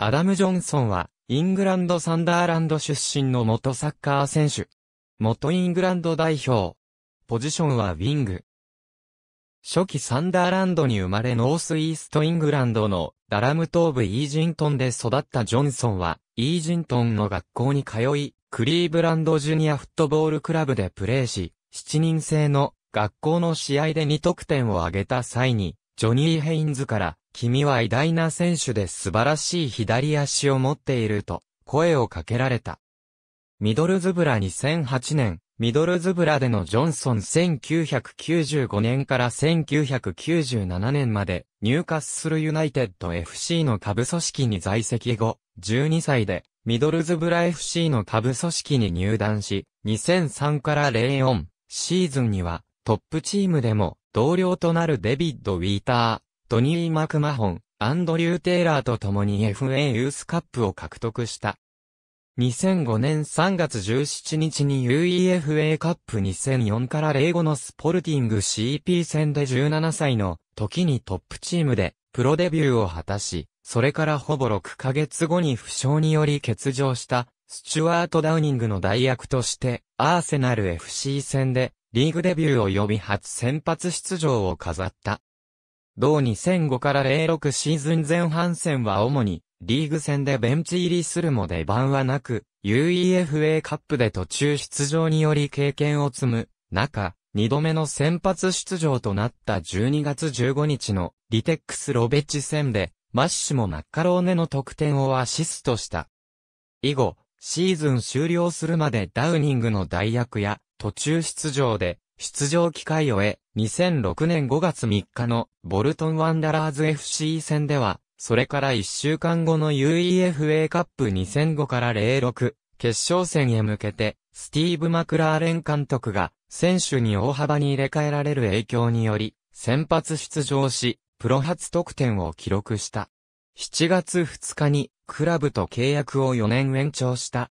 アダム・ジョンソンは、イングランド・サンダーランド出身の元サッカー選手。元イングランド代表。ポジションはウィング。初期サンダーランドに生まれノースイーストイングランドのダラム東部イージントンで育ったジョンソンは、イージントンの学校に通い、クリーブランドジュニアフットボールクラブでプレーし、7人制の学校の試合で2得点を挙げた際に、ジョニー・ヘインズから君は偉大な選手で素晴らしい左足を持っていると、声をかけられた。ミドルズブラ2008年、ミドルズブラでのジョンソン1995年から1997年まで、入荷するユナイテッド FC の下部組織に在籍後、12歳で、ミドルズブラ FC の下部組織に入団し、2003から04シーズンには、トップチームでも、同僚となるデビッド・ウィーター、ドニー・マクマホン、アンドリュー・テイラーと共に FA ユースカップを獲得した。2005年3月17日に UEFA カップ2004から05のスポルティング CP 戦で17歳の時にトップチームでプロデビューを果たし、それからほぼ6ヶ月後に負傷により欠場したスチュワート・ダウニングの代役としてアーセナル FC 戦でリーグデビューを呼び初先発出場を飾った。同2005から06シーズン前半戦は主に、リーグ戦でベンチ入りするも出番はなく、UEFA カップで途中出場により経験を積む、中、二度目の先発出場となった12月15日のリテックスロベッチ戦で、マッシュもマッカローネの得点をアシストした。以後、シーズン終了するまでダウニングの代役や途中出場で出場機会を得、2006年5月3日のボルトンワンダラーズ FC 戦では、それから1週間後の UEFA カップ2005から06決勝戦へ向けて、スティーブ・マクラーレン監督が選手に大幅に入れ替えられる影響により、先発出場し、プロ初得点を記録した。7月2日にクラブと契約を4年延長した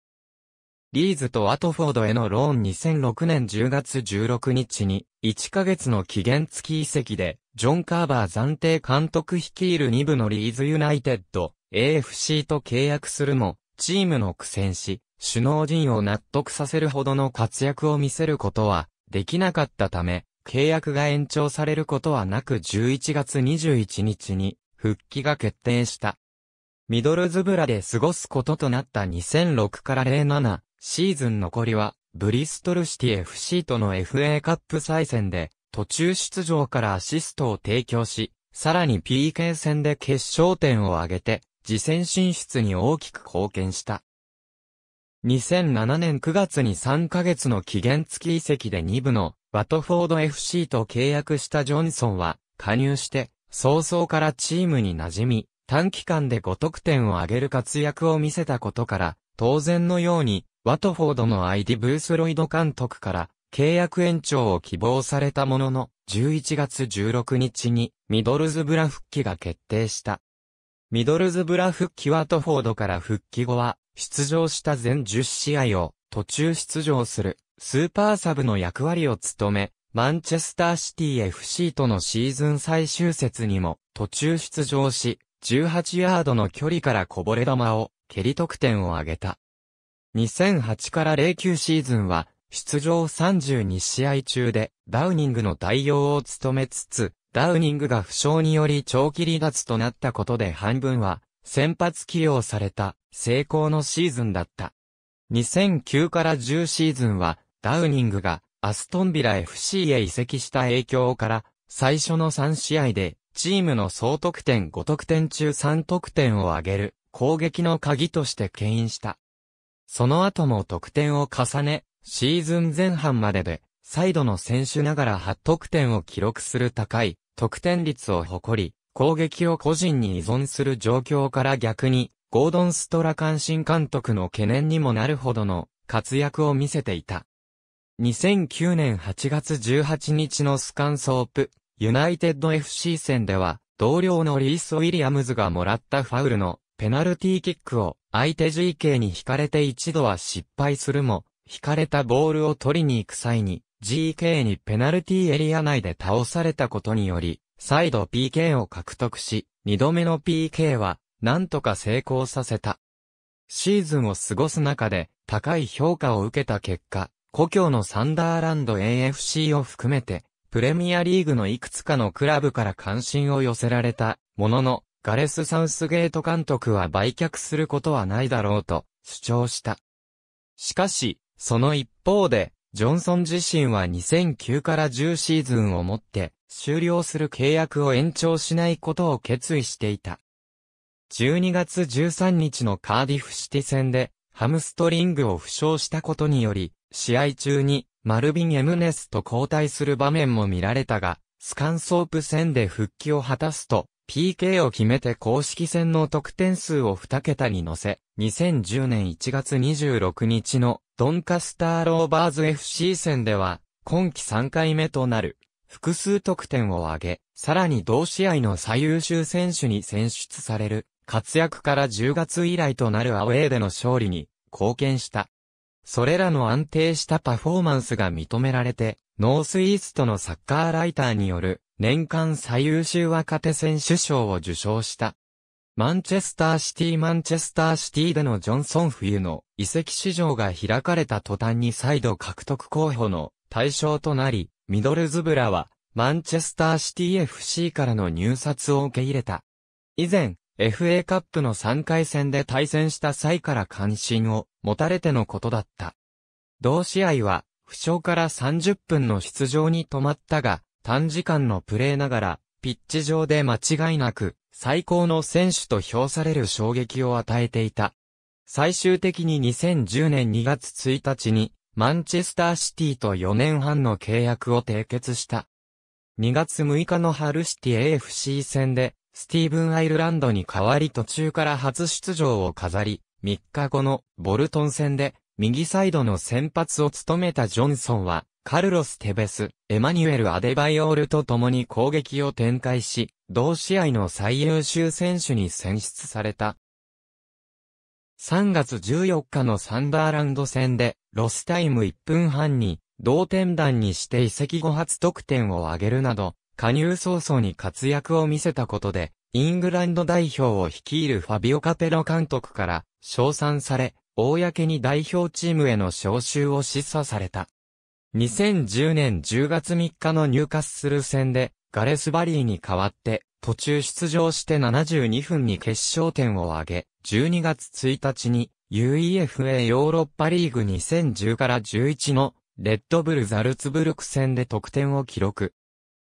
リーズとアトフォードへのローン2006年10月16日に、1ヶ月の期限付き移籍で、ジョン・カーバー暫定監督率いる2部のリーズユナイテッド、AFC と契約するも、チームの苦戦し、首脳陣を納得させるほどの活躍を見せることはできなかったため、契約が延長されることはなく11月21日に復帰が決定した。ミドルズブラで過ごすこととなった2006から07、シーズン残りは、ブリストルシティ FC との FA カップ再戦で、途中出場からアシストを提供し、さらに PK 戦で決勝点を挙げて、次戦進出に大きく貢献した。2007年9月に3ヶ月の期限付き移籍で2部のワトフォード FC と契約したジョンソンは加入して早々からチームに馴染み短期間で5得点を挙げる活躍を見せたことから当然のようにワトフォードの ID ブースロイド監督から契約延長を希望されたものの、11月16日にミドルズブラ復帰が決定した。ミドルズブラ復帰ワトフォードから復帰後は、出場した全10試合を途中出場するスーパーサブの役割を務め、マンチェスターシティ FC とのシーズン最終節にも途中出場し、18ヤードの距離からこぼれ球を蹴り得点を挙げた。2008から09シーズンは、出場32試合中で、ダウニングの代用を務めつつ、ダウニングが負傷により長期離脱となったことで半分は、先発起用された、成功のシーズンだった。2009から10シーズンは、ダウニングが、アストンビラ FC へ移籍した影響から、最初の3試合で、チームの総得点5得点中3得点を挙げる、攻撃の鍵として牽引した。その後も得点を重ね、シーズン前半までで、再度の選手ながら8得点を記録する高い得点率を誇り、攻撃を個人に依存する状況から逆に、ゴードン・ストラ監新監督の懸念にもなるほどの活躍を見せていた。2009年8月18日のスカンソープ、ユナイテッド FC 戦では、同僚のリース・ウィリアムズがもらったファウルのペナルティーキックを相手 GK に引かれて一度は失敗するも、引かれたボールを取りに行く際に、GK にペナルティエリア内で倒されたことにより、再度 PK を獲得し、二度目の PK は、なんとか成功させた。シーズンを過ごす中で、高い評価を受けた結果、故郷のサンダーランド AFC を含めて、プレミアリーグのいくつかのクラブから関心を寄せられた、ものの、ガレス・サウスゲート監督は売却することはないだろうと主張した。しかし、その一方で、ジョンソン自身は2009から10シーズンをもって終了する契約を延長しないことを決意していた。12月13日のカーディフシティ戦でハムストリングを負傷したことにより、試合中にマルビン・エムネスと交代する場面も見られたが、スカンソープ戦で復帰を果たすと、PK を決めて公式戦の得点数を2桁に乗せ、2010年1月26日のドンカスターローバーズ FC 戦では、今季3回目となる、複数得点を挙げ、さらに同試合の最優秀選手に選出される、活躍から10月以来となるアウェーでの勝利に貢献した。それらの安定したパフォーマンスが認められて、ノースイーストのサッカーライターによる年間最優秀若手選手賞を受賞した。マンチェスターシティマンチェスターシティでのジョンソン冬の移籍市場が開かれた途端に再度獲得候補の対象となり、ミドルズブラはマンチェスターシティ FC からの入札を受け入れた。以前、FA カップの3回戦で対戦した際から関心を持たれてのことだった。同試合は、負傷から30分の出場に止まったが、短時間のプレーながら、ピッチ上で間違いなく、最高の選手と評される衝撃を与えていた。最終的に2010年2月1日に、マンチェスターシティと4年半の契約を締結した。2月6日のハルシティ AFC 戦で、スティーブン・アイルランドに代わり途中から初出場を飾り、3日後のボルトン戦で、右サイドの先発を務めたジョンソンは、カルロス・テベス、エマニュエル・アデバイオールと共に攻撃を展開し、同試合の最優秀選手に選出された。3月14日のサンダーランド戦で、ロスタイム1分半に、同点弾にして移籍後初得点を挙げるなど、加入早々に活躍を見せたことで、イングランド代表を率いるファビオ・カペロ監督から、称賛され、公に代表チームへの招集を示唆された。2010年10月3日の入荷する戦で、ガレスバリーに代わって、途中出場して72分に決勝点を挙げ、12月1日に UEFA ヨーロッパリーグ2010から11のレッドブルザルツブルク戦で得点を記録。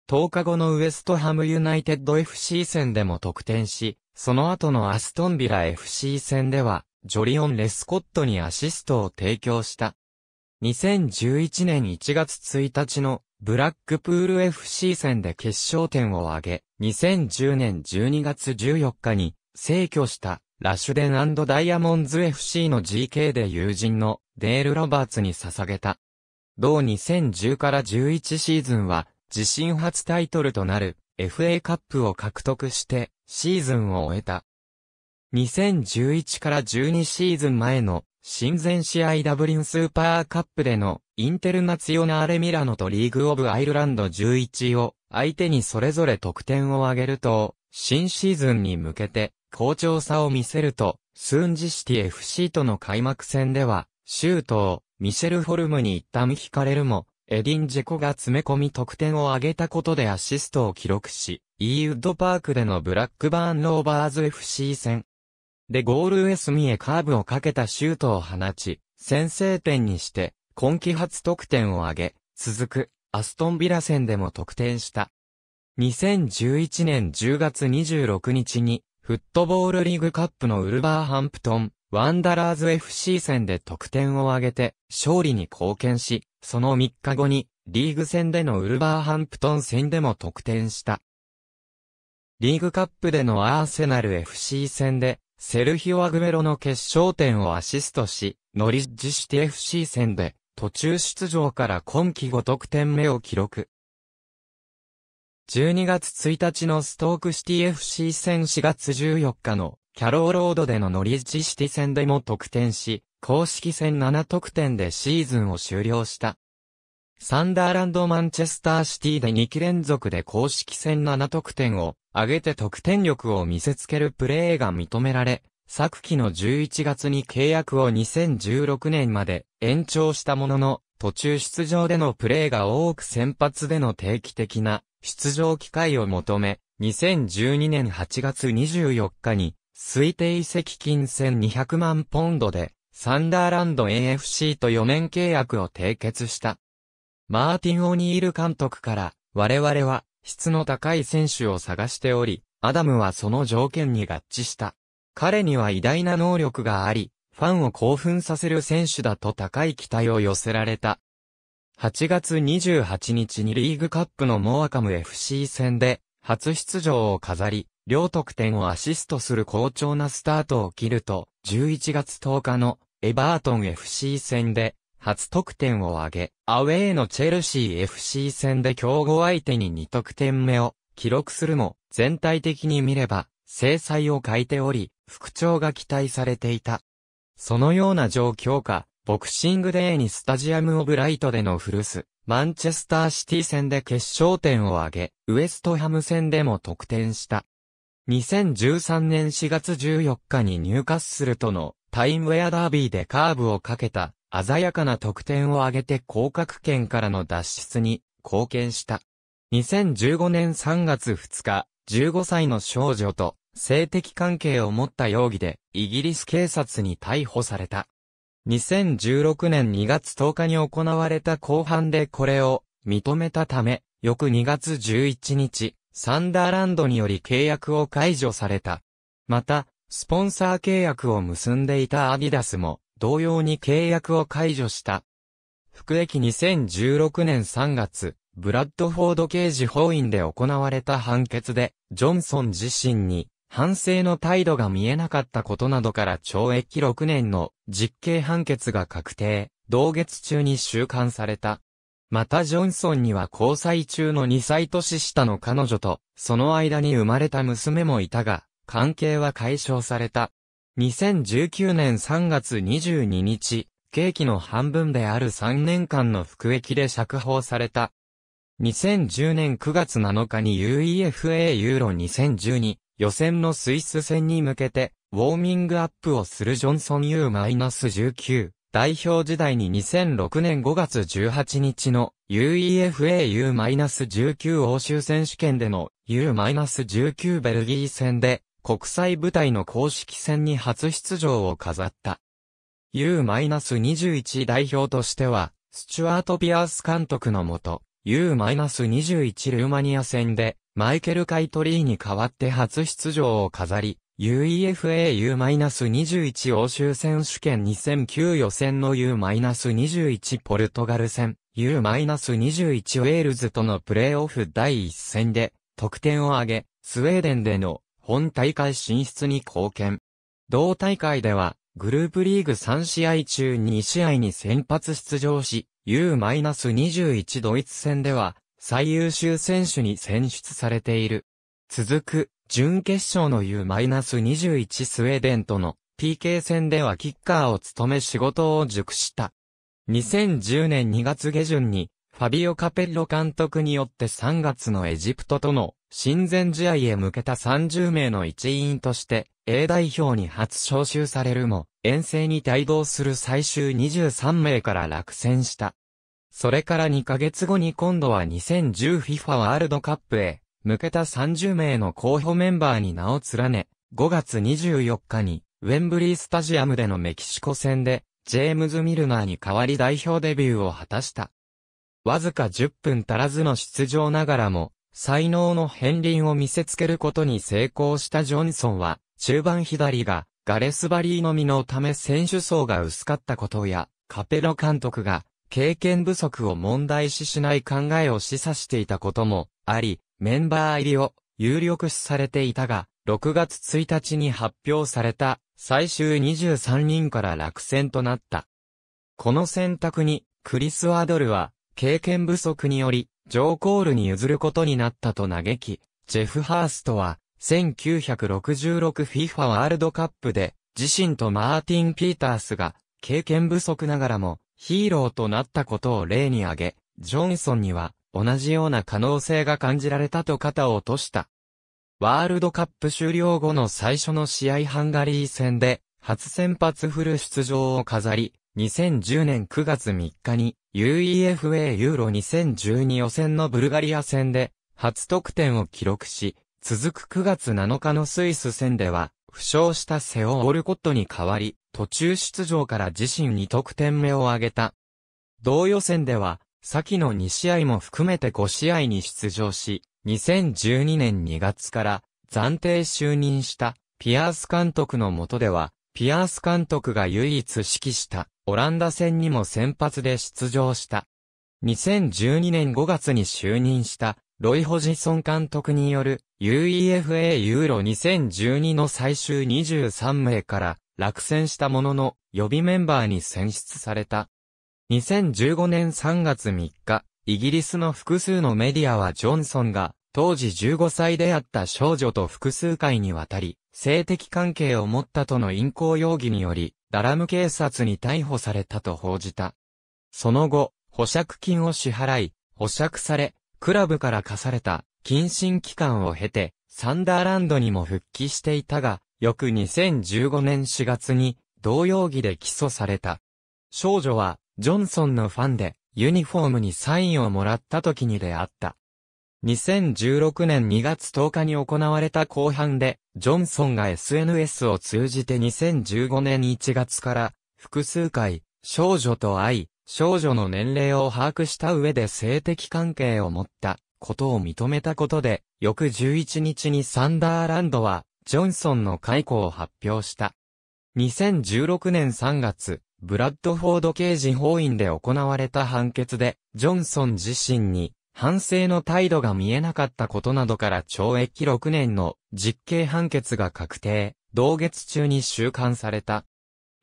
10日後のウエストハムユナイテッド FC 戦でも得点し、その後のアストンビラ FC 戦では、ジョリオン・レスコットにアシストを提供した。2011年1月1日のブラックプール FC 戦で決勝点を挙げ、2010年12月14日に成去したラシュデンダイヤモンズ FC の GK で友人のデール・ロバーツに捧げた。同2010から11シーズンは自身初タイトルとなる FA カップを獲得してシーズンを終えた。2011から12シーズン前の親善試合ダブリンスーパーカップでのインテルナツヨナーレミラノとリーグオブアイルランド11を相手にそれぞれ得点を挙げると、新シーズンに向けて好調さを見せると、スーンジシティ FC との開幕戦では、シュートをミシェル・フォルムに一旦引かれるも、エディン・ジェコが詰め込み得点を挙げたことでアシストを記録し、イーウッドパークでのブラックバーン・ローバーズ FC 戦、でゴールウ隅スミへカーブをかけたシュートを放ち、先制点にして、今季初得点を挙げ、続く、アストンビラ戦でも得点した。2011年10月26日に、フットボールリーグカップのウルバーハンプトン、ワンダラーズ FC 戦で得点を挙げて、勝利に貢献し、その3日後に、リーグ戦でのウルバーハンプトン戦でも得点した。リーグカップでのアーセナル FC 戦で、セルヒオ・アグメロの決勝点をアシストし、ノリッジシティ FC 戦で途中出場から今季5得点目を記録。12月1日のストークシティ FC 戦4月14日のキャローロードでのノリッジシティ戦でも得点し、公式戦7得点でシーズンを終了した。サンダーランド・マンチェスターシティで2期連続で公式戦7得点を上げて得点力を見せつけるプレーが認められ、昨季の11月に契約を2016年まで延長したものの、途中出場でのプレーが多く先発での定期的な出場機会を求め、2012年8月24日に推定移籍金1200万ポンドでサンダーランド AFC と4年契約を締結した。マーティン・オニール監督から我々は質の高い選手を探しており、アダムはその条件に合致した。彼には偉大な能力があり、ファンを興奮させる選手だと高い期待を寄せられた。8月28日にリーグカップのモアカム FC 戦で、初出場を飾り、両得点をアシストする好調なスタートを切ると、11月10日のエバートン FC 戦で、初得点を挙げ、アウェーのチェルシー FC 戦で競合相手に2得点目を記録するも、全体的に見れば、制裁を欠いており、復調が期待されていた。そのような状況下、ボクシングデーにスタジアムオブライトでの古ス、マンチェスターシティ戦で決勝点を挙げ、ウエストハム戦でも得点した。2013年4月14日に入荷するとのタイムウェアダービーでカーブをかけた鮮やかな得点を挙げて降格圏からの脱出に貢献した。2015年3月2日、15歳の少女と性的関係を持った容疑でイギリス警察に逮捕された。2016年2月10日に行われた後半でこれを認めたため、翌2月11日、サンダーランドにより契約を解除された。また、スポンサー契約を結んでいたアディダスも、同様に契約を解除した。服役2016年3月、ブラッドフォード刑事法院で行われた判決で、ジョンソン自身に反省の態度が見えなかったことなどから懲役6年の実刑判決が確定、同月中に収監された。またジョンソンには交際中の2歳年下の彼女と、その間に生まれた娘もいたが、関係は解消された。2019年3月22日、刑期の半分である3年間の服役で釈放された。2010年9月7日に UEFA ユーロ2012予選のスイス戦に向けて、ウォーミングアップをするジョンソン U-19 代表時代に2006年5月18日の UEFA U-19 欧州選手権での U-19 ベルギー戦で国際舞台の公式戦に初出場を飾った。U-21 代表としては、スチュアート・ピアース監督のもと、U-21 ルーマニア戦で、マイケル・カイトリーに代わって初出場を飾り、UEFA U-21 欧州選手権2009予選の U-21 ポルトガル戦、U-21 ウェールズとのプレーオフ第1戦で得点を挙げ、スウェーデンでの本大会進出に貢献。同大会では、グループリーグ3試合中2試合に先発出場し、U-21 ドイツ戦では、最優秀選手に選出されている。続く、準決勝の U-21 スウェーデンとの PK 戦ではキッカーを務め仕事を熟した。2010年2月下旬に、ファビオ・カペッロ監督によって3月のエジプトとの親善試合へ向けた30名の一員として、A 代表に初招集されるも、遠征に帯同する最終23名から落選した。それから2ヶ月後に今度は 2010FIFA ワールドカップへ、向けた30名の候補メンバーに名を連ね、5月24日に、ウェンブリースタジアムでのメキシコ戦で、ジェームズ・ミルナーに代わり代表デビューを果たした。わずか10分足らずの出場ながらも、才能の片鱗を見せつけることに成功したジョンソンは、中盤左が、ガレスバリーのみのため選手層が薄かったことや、カペロ監督が、経験不足を問題視しない考えを示唆していたこともあり、メンバー入りを有力視されていたが、6月1日に発表された最終23人から落選となった。この選択に、クリス・ワードルは、経験不足により、ジョー・コールに譲ることになったと嘆き、ジェフ・ハーストは、1966FIFA ワールドカップで、自身とマーティン・ピータースが、経験不足ながらも、ヒーローとなったことを例に挙げ、ジョンソンには、同じような可能性が感じられたと肩を落とした。ワールドカップ終了後の最初の試合ハンガリー戦で、初先発フル出場を飾り、2010年9月3日に UEFA ユーロ2012予選のブルガリア戦で初得点を記録し、続く9月7日のスイス戦では、負傷したセオ・オルコットに代わり、途中出場から自身2得点目を挙げた。同予選では、先の2試合も含めて5試合に出場し、2012年2月から暫定就任したピアース監督の下では、ピアース監督が唯一指揮したオランダ戦にも先発で出場した。2012年5月に就任した、ロイ・ホジソン監督による UEFA ユーロ2012の最終23名から落選したものの予備メンバーに選出された。2015年3月3日、イギリスの複数のメディアはジョンソンが当時15歳であった少女と複数回にわたり性的関係を持ったとの隠行容疑によりダラム警察に逮捕されたと報じた。その後、保釈金を支払い、保釈され、クラブから課された謹慎期間を経て、サンダーランドにも復帰していたが、翌2015年4月に同容疑で起訴された。少女は、ジョンソンのファンで、ユニフォームにサインをもらった時に出会った。2016年2月10日に行われた後半で、ジョンソンが SNS を通じて2015年1月から、複数回、少女と会い、少女の年齢を把握した上で性的関係を持ったことを認めたことで、翌11日にサンダーランドは、ジョンソンの解雇を発表した。2016年3月、ブラッドフォード刑事法院で行われた判決で、ジョンソン自身に、反省の態度が見えなかったことなどから懲役6年の実刑判決が確定、同月中に収監された。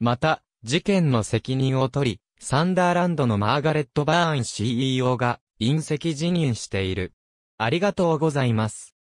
また、事件の責任を取り、サンダーランドのマーガレット・バーン CEO が、隕石辞任している。ありがとうございます。